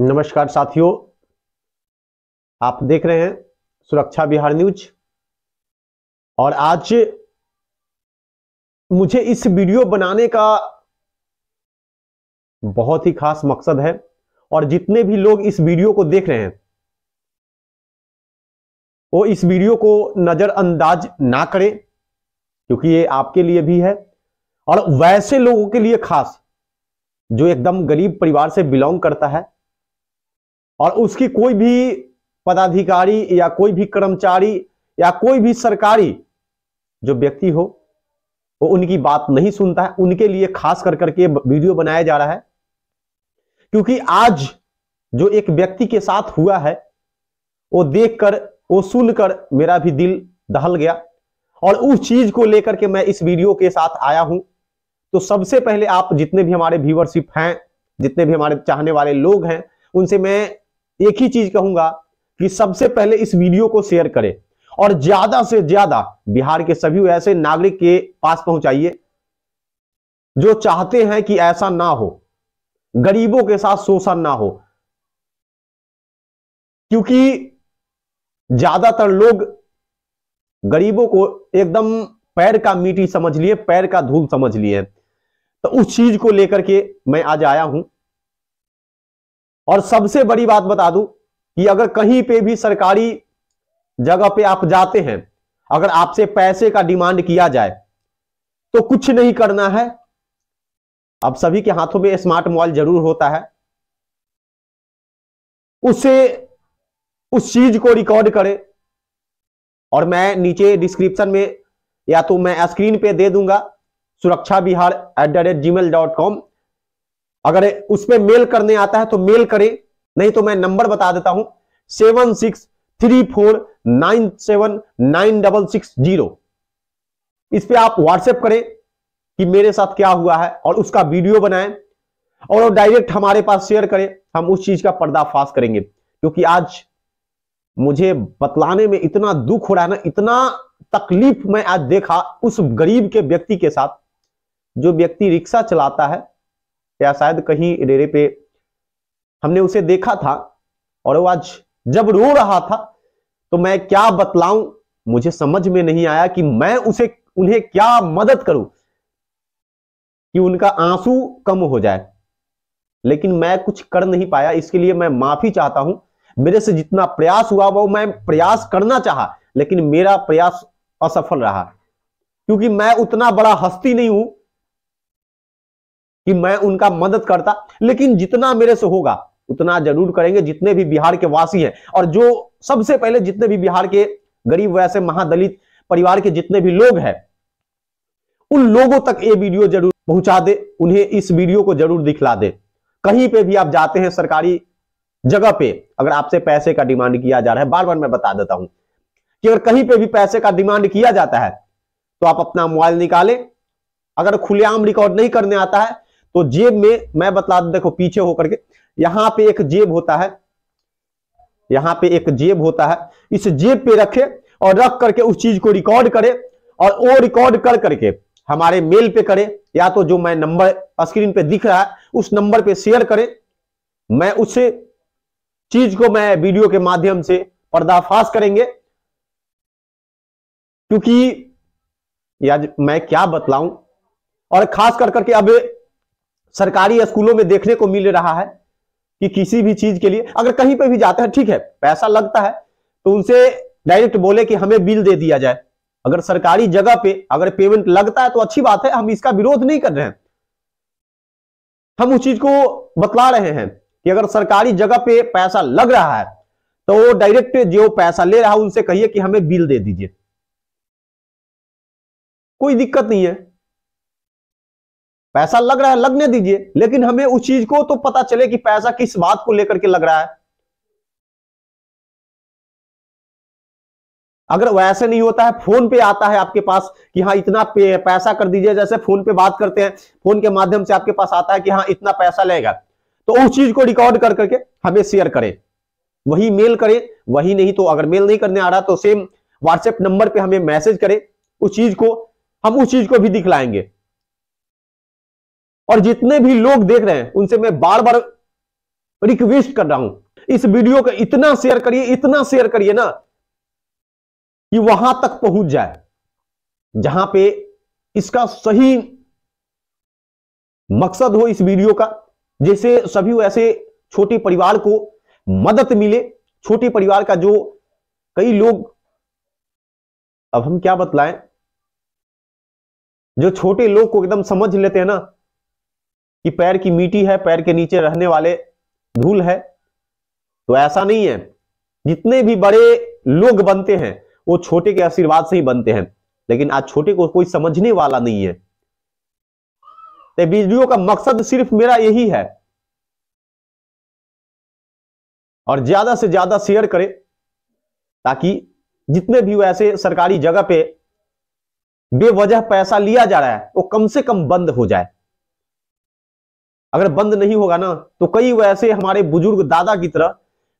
नमस्कार साथियों आप देख रहे हैं सुरक्षा बिहार न्यूज और आज मुझे इस वीडियो बनाने का बहुत ही खास मकसद है और जितने भी लोग इस वीडियो को देख रहे हैं वो इस वीडियो को नजरअंदाज ना करें क्योंकि ये आपके लिए भी है और वैसे लोगों के लिए खास जो एकदम गरीब परिवार से बिलोंग करता है और उसकी कोई भी पदाधिकारी या कोई भी कर्मचारी या कोई भी सरकारी जो व्यक्ति हो वो उनकी बात नहीं सुनता है उनके लिए खास कर करके वीडियो बनाया जा रहा है क्योंकि आज जो एक व्यक्ति के साथ हुआ है वो देखकर वो सुनकर मेरा भी दिल दहल गया और उस चीज को लेकर के मैं इस वीडियो के साथ आया हूं तो सबसे पहले आप जितने भी हमारे व्यूवरशिप हैं जितने भी हमारे चाहने वाले लोग हैं उनसे मैं एक ही चीज कहूंगा कि सबसे पहले इस वीडियो को शेयर करें और ज्यादा से ज्यादा बिहार के सभी ऐसे नागरिक के पास पहुंचाइए जो चाहते हैं कि ऐसा ना हो गरीबों के साथ शोषण ना हो क्योंकि ज्यादातर लोग गरीबों को एकदम पैर का मीटी समझ लिए पैर का धूल समझ लिए तो उस चीज को लेकर के मैं आज आया हूं और सबसे बड़ी बात बता दूं कि अगर कहीं पे भी सरकारी जगह पे आप जाते हैं अगर आपसे पैसे का डिमांड किया जाए तो कुछ नहीं करना है अब सभी के हाथों में स्मार्ट मोबाइल जरूर होता है उसे उस चीज को रिकॉर्ड करें और मैं नीचे डिस्क्रिप्शन में या तो मैं स्क्रीन पे दे दूंगा सुरक्षा Bihar at the rate G mail dot com अगर उसमें मेल करने आता है तो मेल करें नहीं तो मैं नंबर बता देता हूं seven six three four nine seven nine double six zero इस पर आप व्हाट्सएप करें कि मेरे साथ क्या हुआ है और उसका वीडियो बनाए और डायरेक्ट हमारे पास शेयर करें हम उस चीज का पर्दाफाश करेंगे क्योंकि आज मुझे बतलाने में इतना दुख हो रहा है ना इतना तकलीफ मैं आज देखा उस गरीब के व्यक्ति के साथ जो व्यक्ति रिक्शा चलाता है या शायद कहीं डेरे पे हमने उसे देखा था और वो आज जब रो रहा था तो मैं क्या बतलाऊं मुझे समझ में नहीं आया कि मैं उसे उन्हें क्या मदद करूं कि उनका आंसू कम हो जाए लेकिन मैं कुछ कर नहीं पाया इसके लिए मैं माफी चाहता हूं मेरे से जितना प्रयास हुआ वो मैं प्रयास करना चाहा लेकिन मेरा प्रयास असफल रहा क्योंकि मैं उतना बड़ा हस्ती नहीं हूं कि मैं उनका मदद करता लेकिन जितना मेरे से होगा उतना जरूर करेंगे जितने भी बिहार के वासी हैं और जो सबसे पहले जितने भी बिहार के गरीब वैसे महादलित परिवार के जितने भी लोग हैं उन लोगों तक ये वीडियो जरूर पहुंचा दे उन्हें इस वीडियो को जरूर दिखला दे कहीं पे भी आप जाते हैं सरकारी जगह पे अगर आपसे पैसे का डिमांड किया जा रहा है बार बार मैं बता देता हूं कि अगर कहीं पे भी पैसे का डिमांड किया जाता है तो आप अपना मोबाइल निकालें अगर खुलेआम रिकॉर्ड नहीं करने आता है तो जेब में मैं बता दू देखो पीछे होकर के यहां पे एक जेब होता है यहां पे एक जेब होता है इस जेब पे रखे और रख करके उस चीज को रिकॉर्ड करे और वो रिकॉर्ड कर करके हमारे मेल पे करे या तो जो मैं नंबर स्क्रीन पे दिख रहा है उस नंबर पे शेयर करें मैं उस चीज को मैं वीडियो के माध्यम से पर्दाफाश करेंगे क्योंकि यार मैं क्या बतलाऊं और खास कर करके अब सरकारी स्कूलों में देखने को मिल रहा है कि किसी भी चीज के लिए अगर कहीं पर भी जाते हैं ठीक है पैसा लगता है तो उनसे डायरेक्ट बोले कि हमें बिल दे दिया जाए अगर सरकारी जगह पे अगर पेमेंट लगता है तो अच्छी बात है हम इसका विरोध नहीं कर रहे हैं हम उस चीज को बतला रहे हैं कि अगर सरकारी जगह पे पैसा लग रहा है तो डायरेक्ट जो पैसा ले रहा है उनसे कहिए कि हमें बिल दे दीजिए कोई दिक्कत नहीं है पैसा लग रहा है लगने दीजिए लेकिन हमें उस चीज को तो पता चले कि पैसा किस बात को लेकर के लग रहा है अगर वैसे नहीं होता है फोन पे आता है आपके पास कि हाँ इतना पैसा कर दीजिए जैसे फोन पे बात करते हैं फोन के माध्यम से आपके पास आता है कि हाँ इतना पैसा लेगा तो उस चीज को रिकॉर्ड कर करके हमें शेयर करें वही मेल करें वही नहीं तो अगर मेल नहीं करने आ रहा तो सेम व्हाट्सएप नंबर पे हमें मैसेज करें उस चीज को हम उस चीज को भी दिखलाएंगे और जितने भी लोग देख रहे हैं उनसे मैं बार बार रिक्वेस्ट कर रहा हूं इस वीडियो का इतना शेयर करिए इतना शेयर करिए ना कि वहां तक पहुंच जाए जहां पे इसका सही मकसद हो इस वीडियो का जैसे सभी ऐसे छोटे परिवार को मदद मिले छोटे परिवार का जो कई लोग अब हम क्या बतलाएं जो छोटे लोग को एकदम समझ लेते हैं ना कि पैर की मिट्टी है पैर के नीचे रहने वाले धूल है तो ऐसा नहीं है जितने भी बड़े लोग बनते हैं वो छोटे के आशीर्वाद से ही बनते हैं लेकिन आज छोटे को कोई समझने वाला नहीं है तो वीडियो का मकसद सिर्फ मेरा यही है और ज्यादा से ज्यादा शेयर करें ताकि जितने भी ऐसे सरकारी जगह पे बेवजह पैसा लिया जा रहा है वो कम से कम बंद हो जाए अगर बंद नहीं होगा ना तो कई वैसे हमारे बुजुर्ग दादा की तरह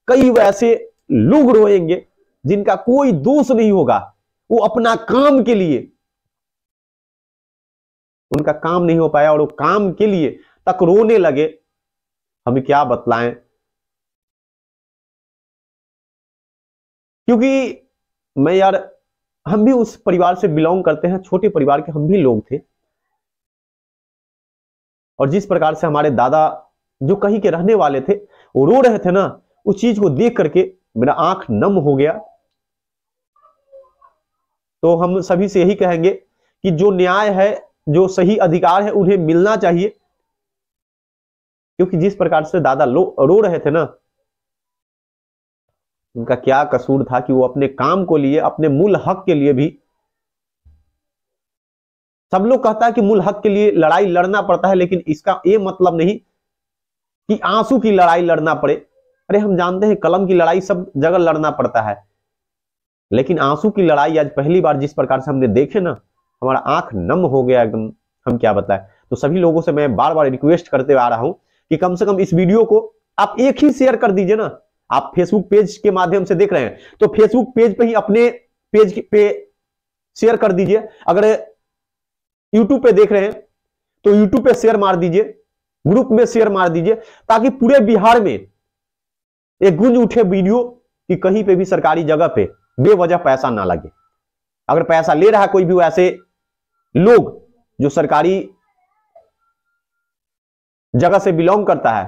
कई वैसे लोग रोएंगे जिनका कोई दोष नहीं होगा वो अपना काम के लिए उनका काम नहीं हो पाया और वो काम के लिए तक रोने लगे हम क्या बतलाएं क्योंकि मैं यार हम भी उस परिवार से बिलोंग करते हैं छोटे परिवार के हम भी लोग थे और जिस प्रकार से हमारे दादा जो कहीं के रहने वाले थे वो रो रहे थे ना उस चीज को देख करके मेरा आंख नम हो गया तो हम सभी से यही कहेंगे कि जो न्याय है जो सही अधिकार है उन्हें मिलना चाहिए क्योंकि जिस प्रकार से दादा लो, रो रहे थे ना उनका क्या कसूर था कि वो अपने काम को लिए अपने मूल हक के लिए भी सब लोग कहता है कि मूल हक के लिए लड़ाई लड़ना पड़ता है लेकिन इसका ये मतलब नहीं कि आंसू की लड़ाई लड़ना पड़े अरे हम जानते हैं कलम की लड़ाई सब जगह लड़ना पड़ता है लेकिन आंसू की लड़ाई आज पहली बार जिस प्रकार से हमने देखे ना हमारा आंख नम हो गया एकदम हम क्या बताएं तो सभी लोगों से मैं बार बार रिक्वेस्ट करते आ रहा हूं कि कम से कम इस वीडियो को आप एक ही शेयर कर दीजिए ना आप फेसबुक पेज के माध्यम से देख रहे हैं तो फेसबुक पेज पर ही अपने पेज पे शेयर कर दीजिए अगर यूट्यूब पे देख रहे हैं तो यूट्यूब पे शेयर मार दीजिए ग्रुप में शेयर मार दीजिए ताकि पूरे बिहार में एक गुंज उठे वीडियो कि कहीं पे भी सरकारी जगह पे बेवजह पैसा ना लगे अगर पैसा ले रहा कोई भी ऐसे लोग जो सरकारी जगह से बिलोंग करता है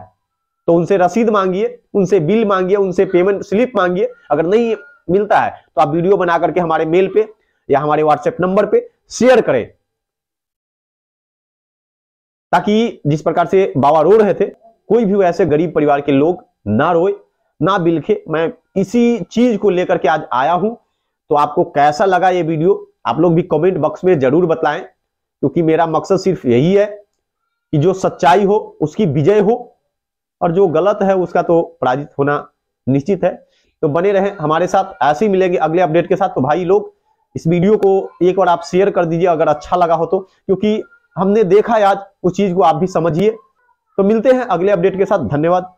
तो उनसे रसीद मांगिए उनसे बिल मांगिए उनसे पेमेंट स्लिप मांगिए अगर नहीं मिलता है तो आप वीडियो बना करके हमारे मेल पे या हमारे व्हाट्सएप नंबर पे शेयर करें ताकि जिस प्रकार से बाबा रो रहे थे कोई भी वैसे गरीब परिवार के लोग ना रोए ना बिलखे मैं इसी चीज को लेकर के आज आया हूं तो आपको कैसा लगा ये वीडियो आप लोग भी कमेंट बॉक्स में जरूर बताएं क्योंकि मेरा मकसद सिर्फ यही है कि जो सच्चाई हो उसकी विजय हो और जो गलत है उसका तो पराजित होना निश्चित है तो बने रहें हमारे साथ ऐसे ही मिलेंगे अगले अपडेट के साथ तो भाई लोग इस वीडियो को एक बार आप शेयर कर दीजिए अगर अच्छा लगा हो तो क्योंकि हमने देखा आज उस चीज को आप भी समझिए तो मिलते हैं अगले अपडेट के साथ धन्यवाद